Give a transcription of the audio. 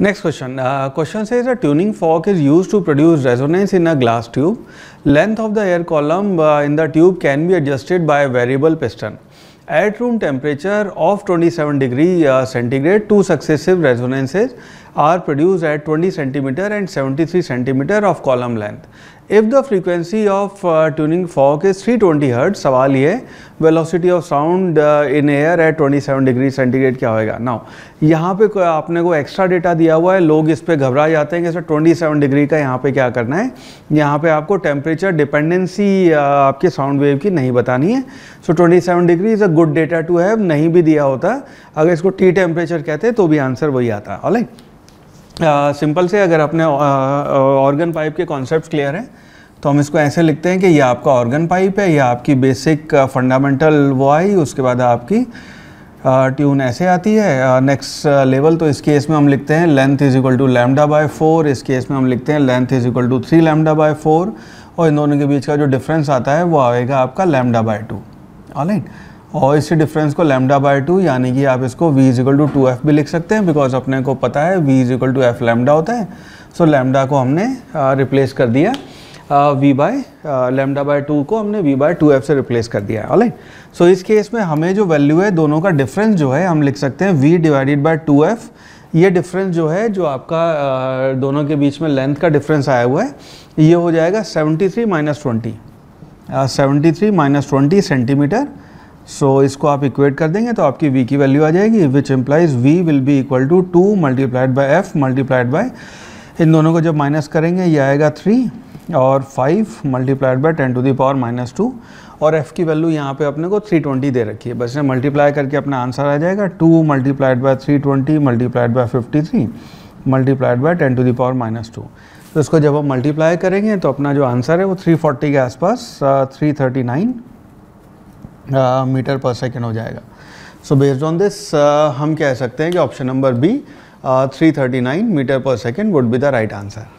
Next question. Uh, question says a tuning fork is used to produce resonance in a glass tube. Length of the air column uh, in the tube can be adjusted by a variable piston. At room temperature of 27 degree uh, centigrade, two successive resonances are produced at 20 centimeter and 73 centimeter of column length. If the frequency of uh, tuning fork is 320 hertz, सवाल ये velocity of sound in air at 27 degree centigrade क्या होएगा now यहाँ पे को, आपने को extra data दिया हुआ है लोग इस पर घबरा जाते हैं कि इसमें 27 डिग्री का यहाँ पे क्या करना है यहाँ पे आपको टेम्परेचर डिपेंडेंसी uh, आपके साउंड वेव की नहीं बतानी है so so, 27 degree is a good data to have नहीं भी दिया होता अगर इसको टी टेम्परेचर कहते तो भी आंसर वही आता ऑल राइट सिंपल से अगर अपने ऑर्गन पाइप के कॉन्सेप्ट क्लियर हैं तो हम इसको ऐसे लिखते हैं कि ये आपका ऑर्गन पाइप है ये आपकी बेसिक फंडामेंटल वो आई उसके बाद आपकी ट्यून ऐसे आती है नेक्स्ट लेवल तो इस केस में हम लिखते हैं length is equal to lambda by four इस केस में हम लिखते हैं length is equal to three lambda by four और इन दोनों के बीच का जो डिफरेंस आता है वो आएगा आपका लैमडा बाय टू राइट और इसी डिफरेंस को लेमडा बाय टू यानी कि आप इसको V is equal to two F भी लिख सकते हैं बिकॉज अपने को पता है V is equal to F lambda होता है सो so, लेमडा को हमने रिप्लेस कर दिया V by lambda by two को हमने वी बाय टू एफ से रिप्लेस कर दिया है ऑल सो इस केस में हमें जो वैल्यू है दोनों का डिफरेंस जो है हम लिख सकते हैं V divided by two F ये डिफरेंस जो है जो आपका दोनों के बीच में लेंथ का डिफरेंस आया हुआ है ये हो जाएगा seventy three minus twenty seventy three minus twenty centimetre so so, इसको आप इक्वेट कर देंगे तो आपकी वी की वैल्यू आ जाएगी which implies V will be equal to two multiplied by F multiplied by इन दोनों को जब माइनस करेंगे ये आएगा थ्री और five multiplied by ten to the power minus two और एफ़ की वैल्यू यहाँ पे अपने को थ्री ट्वेंटी दे रखी है बस ये मल्टीप्लाई करके अपना आंसर आ जाएगा two multiplied by three twenty multiplied by fifty three multiplied by ten to the power minus two तो इसको जब हम मल्टीप्लाई करेंगे तो अपना जो आंसर है वो फोर्टी के आसपास three thirty nine metre per second हो जाएगा सो बेस्ड ऑन दिस हम कह सकते हैं कि option number B three thirty nine metre per second would be the right answer